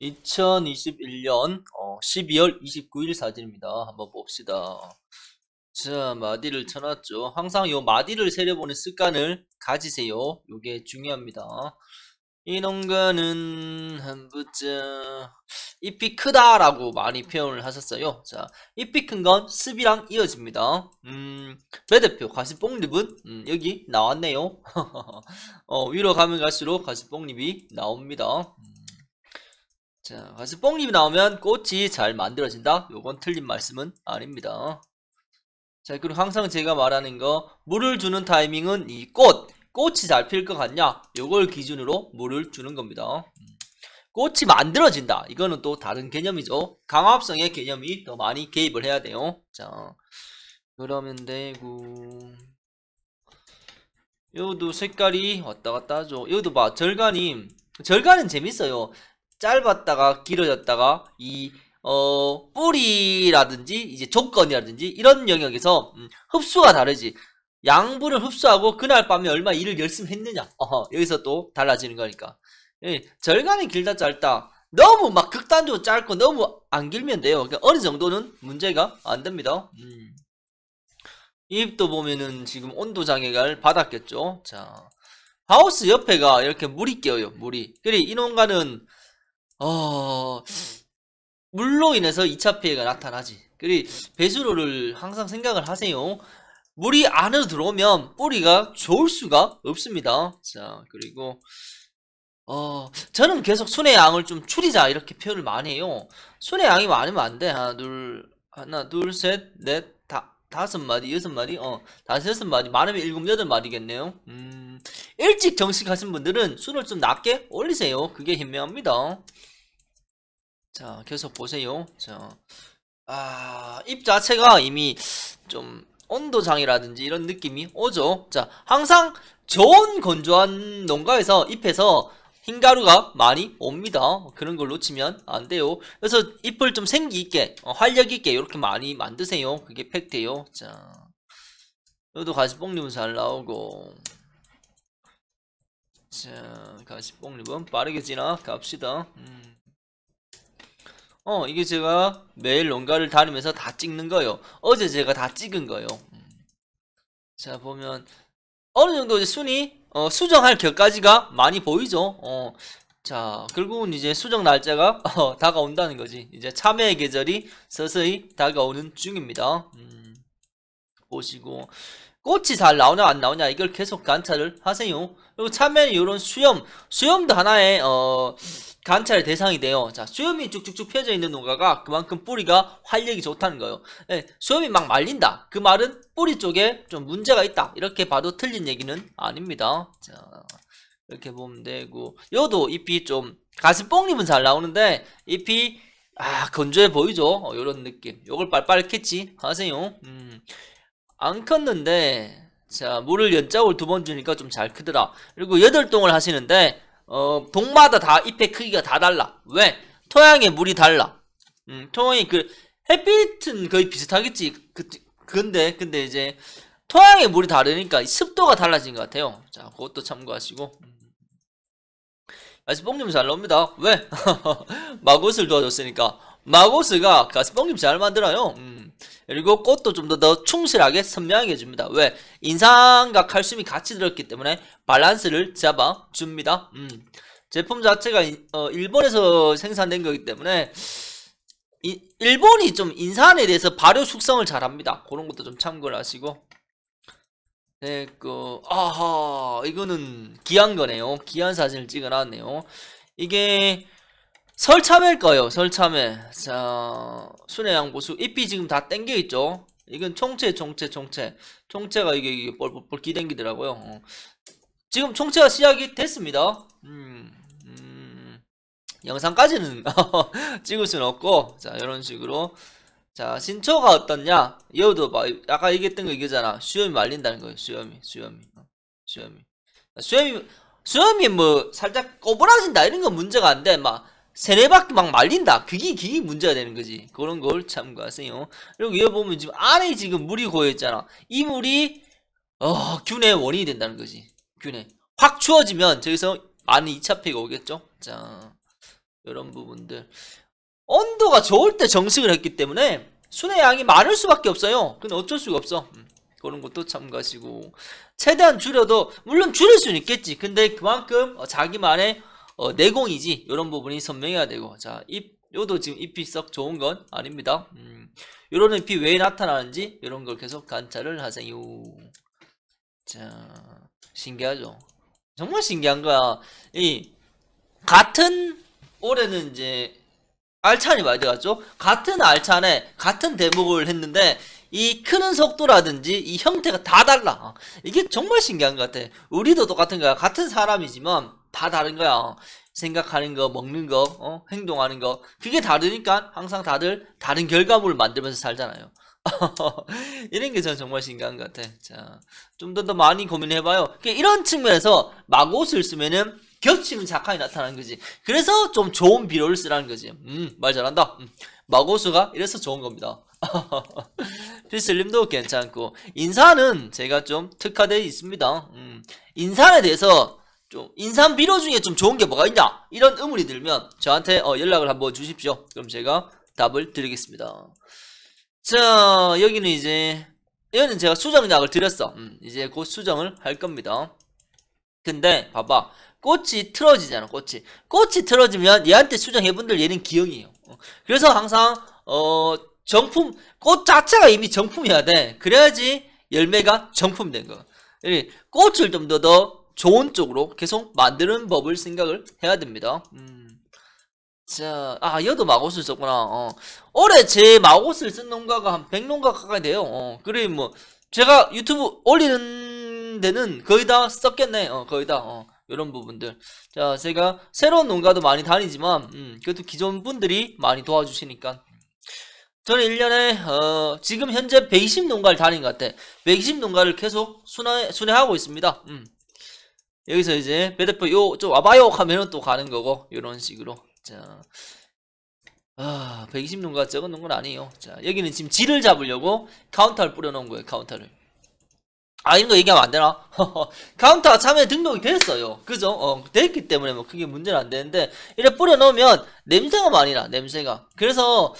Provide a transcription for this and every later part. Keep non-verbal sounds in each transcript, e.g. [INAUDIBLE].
2021년 12월 29일 사진입니다. 한번 봅시다. 자, 마디를 쳐놨죠. 항상 요 마디를 세려보는 습관을 가지세요. 요게 중요합니다. 이 농가는 한부쯤 잎이 크다라고 많이 표현을 하셨어요. 자, 잎이 큰 건 습이랑 이어집니다. 음, 배 대표 가시뽕잎은 음, 여기 나왔네요. [LAUGHS] 어, 위로 가면 갈수록 가시뽕잎이 나옵니다. 음. 자, 그래서 뽕잎이 나오면 꽃이 잘 만들어진다. 요건 틀린 말씀은 아닙니다. 자, 그리고 항상 제가 말하는 거 물을 주는 타이밍은 이 꽃, 꽃이 잘 필 것 같냐? 요걸 기준으로 물을 주는 겁니다. 꽃이 만들어진다. 이거는 또 다른 개념이죠. 강압성의 개념이 더 많이 개입을 해야 돼요. 자, 그러면 되고 요도 색깔이 왔다 갔다 하죠. 요도 봐, 절간이 절간은 재밌어요. 짧았다가 길어졌다가 이 어, 뿌리라든지 이제 조건이라든지 이런 영역에서 음, 흡수가 다르지 양분을 흡수하고 그날 밤에 얼마 일을 열심히 했느냐 어허, 여기서 또 달라지는 거니까 예, 절간이 길다 짧다 너무 막 극단적으로 짧고 너무 안 길면 돼요 그러니까 어느 정도는 문제가 안 됩니다 음. 이입도 보면은 지금 온도 장애가 받았겠죠 자 하우스 옆에가 이렇게 물이 깨어요 물이 그리고 이 농가는 어, 물로 인해서 2차 피해가 나타나지. 그리 배수로를 항상 생각을 하세요. 물이 안으로 들어오면 뿌리가 좋을 수가 없습니다. 자, 그리고 어, 저는 계속 순의 양을 좀 줄이자 이렇게 표현을 많이 해요. 순의 양이 많으면 안 돼. 하나, 둘, 하나, 둘, 셋, 넷, 다섯 마디, 여섯 마디, 어, 다섯, 여섯 마디, 많으면 일곱, 여덟 마디겠네요. 음, 일찍 정식하신 분들은 수를 좀 낮게 올리세요. 그게 현명합니다. 자, 계속 보세요. 자, 아, 입 자체가 이미 좀 온도장이라든지 이런 느낌이 오죠. 자, 항상 좋은 건조한 농가에서 잎에서 흰가루가 많이 옵니다 그런 걸 놓치면 안 돼요 그래서 잎을 좀 생기 있게 어, 활력 있게 이렇게 많이 만드세요 그게 팩트예요 자 여기도 가시뽕잎은 잘 나오고 자 가시뽕잎은 빠르게 지나갑시다 음. 어 이게 제가 매일 농가를 다니면서 다 찍는 거예요 어제 제가 다 찍은 거예요 음. 자 보면 어느 정도 이제 순이 어, 수정할 결까지가 많이 보이죠. 어, 자, 결국은 이제 수정 날짜가 [LAUGHS] 어, 다가온다는 거지. 이제 참회의 계절이 서서히 다가오는 중입니다. 음, 보시고 꽃이 잘 나오냐 안 나오냐 이걸 계속 관찰을 하세요. 그리고 참외 이런 수염, 수염도 하나의 어 관찰 대상이 돼요. 자, 수염이 쭉쭉쭉 펴져 있는 농가가 그만큼 뿌리가 활력이 좋다는 거예요. 네, 수염이 막 말린다. 그 말은 뿌리 쪽에 좀 문제가 있다. 이렇게 봐도 틀린 얘기는 아닙니다. 자, 이렇게 보면 되고. 요도 잎이 좀, 가슴 뽕잎은 잘 나오는데, 잎이, 아, 건조해 보이죠? 어, 요런 느낌. 요걸 빨빨 캐치 하세요. 음, 안 컸는데, 자, 물을 연작을 두번 주니까 좀 잘 크더라. 그리고 여덟 동을 하시는데, 어, 동마다 다 잎의 크기가 다 달라. 왜? 토양의 물이 달라. 음, 토양이 그 햇빛은 거의 비슷하겠지. 그, 근데 근데 이제 토양의 물이 다르니까 습도가 달라진 것 같아요. 자, 그것도 참고하시고. 가스뽕님 잘 나옵니다. 왜? [LAUGHS] 마고스를 도와줬으니까. 마고스가 가스뽕님 잘 만들어요. 음. 그리고 꽃도 좀 더 더 충실하게 선명하게 해줍니다. 왜? 인산과 칼슘이 같이 들었기 때문에 밸런스를 잡아줍니다. 음. 제품 자체가 어, 일본에서 생산된 거기 때문에 일본이 좀 인산에 대해서 발효 숙성을 잘합니다. 그런 것도 좀 참고를 하시고 네, 그 아하 이거는 귀한 거네요. 귀한 사진을 찍어놨네요. 이게 설참일 거예요. 설참에 자 순회 양보수 잎이 지금 다 땡겨 있죠. 이건 총체 총체 총체 총체가 이게, 이게 뻘뻘뻘 기댕기더라고요. 어. 지금 총체가 시작이 됐습니다. 음, 음, 영상까지는 [LAUGHS] 찍을 수는 없고 자 이런 식으로 자 신초가 어떻냐 여우도 봐 아까 얘기했던 거 이거잖아 수염이 말린다는 거예요 수염이 수염이 어, 수염이 수염이 수염이 뭐 살짝 꼬부라진다 이런 건 문제가 안돼막 세례 바퀴 막 말린다. 그게 그게 문제가 되는 거지. 그런 걸 참고하세요. 그리고 여기 보면 지금 안에 지금 물이 고여 있잖아. 이 물이 어, 균의 원인이 된다는 거지. 균의확 추워지면 저기서 많은 2차 폐가 오겠죠. 자, 이런 부분들 온도가 좋을 때 정식을 했기 때문에 순의 양이 많을 수밖에 없어요. 근데 어쩔 수가 없어. 음, 그런 것도 참고하시고 최대한 줄여도 물론 줄일 수는 있겠지. 근데 그만큼 자기만의 어, 내공이지 이런 부분이 선명해야 되고 자 입, 요도 지금 잎이 썩 좋은 건 아닙니다 음, 요런 잎이 왜 나타나는지 이런 걸 계속 관찰을 하세요 자 신기하죠 정말 신기한 거야 이 같은 올해는 이제 알찬이 많이 들어갔죠 같은 알찬에 같은 대목을 했는데 이 크는 속도라든지 이 형태가 다 달라 이게 정말 신기한 것 같아 우리도 똑같은 거야 같은 사람이지만 다 다른 거야. 생각하는 거, 먹는 거, 어? 행동하는 거. 그게 다르니까 항상 다들 다른 결과물을 만들면서 살잖아요. [LAUGHS] 이런 게 저는 정말 신기한 것 같아. 자, 좀 더 더 많이 고민해봐요. 이런 측면에서 마 막옷을 쓰면은 겹치는 작화이 나타나는 거지. 그래서 좀 좋은 비료를 쓰라는 거지. 음, 말 잘한다. 음, 마고수가 이래서 좋은 겁니다. 필슬림도 [LAUGHS] 괜찮고 인사는 제가 좀 특화되어 있습니다. 음, 인사에 대해서 좀 인삼 비료 중에 좀 좋은 게 뭐가 있냐 이런 의문이 들면 저한테 어, 연락을 한번 주십시오 그럼 제가 답을 드리겠습니다 자 여기는 이제 얘는 제가 수정약을 드렸어 음, 이제 곧 수정을 할 겁니다 근데 봐봐 꽃이 틀어지잖아 꽃이 꽃이 틀어지면 얘한테 수정해분들 얘는 기형이에요 어, 그래서 항상 어 정품 꽃 자체가 이미 정품이야돼 그래야지 열매가 정품된 거 꽃을 좀더더 좋은 쪽으로 계속 만드는 법을 생각을 해야 됩니다. 음. 자, 아, 여도 마고스 썼구나. 어. 올해 제마고스쓴 농가가 한 100농가 가까이 돼요. 어. 그래, 뭐, 제가 유튜브 올리는 데는 거의 다 썼겠네. 어, 거의 다. 어. 이런 부분들 자 제가 새로운 농가도 많이 다니지만 음, 그래도 기존 분들이 많이 도와주시니까 저는 1년에 어, 지금 현재 120 농가를 다닌 것 같아 120 농가를 계속 순회, 순회하고 있습니다 음. 여기서 이제 배대표 요좀 와봐요 하면은 또 가는 거고 이런 식으로 자 아, 120눈가 적은 눈건 아니에요. 자, 여기는 지금 지를 잡으려고 카운터를 뿌려놓은 거예요, 카운터를. 아, 이런 거 얘기하면 안 되나? [LAUGHS] 카운터가 참여에 등록이 됐어요. 그죠? 어, 됐기 때문에 뭐 그게 문제는 안 되는데, 이래 뿌려놓으면 냄새가 많이 나, 냄새가. 그래서,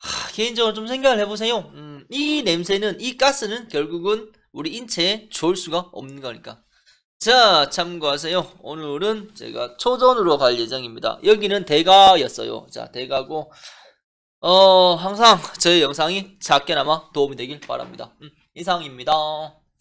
하, 개인적으로 좀 생각을 해보세요. 음, 이 냄새는, 이 가스는 결국은 우리 인체에 좋을 수가 없는 거니까. 자 참고하세요 오늘은 제가 초전으로 갈 예정입니다 여기는 대가였어요 자 대가고 어 항상 저의 영상이 작게나마 도움이 되길 바랍니다 음, 이상입니다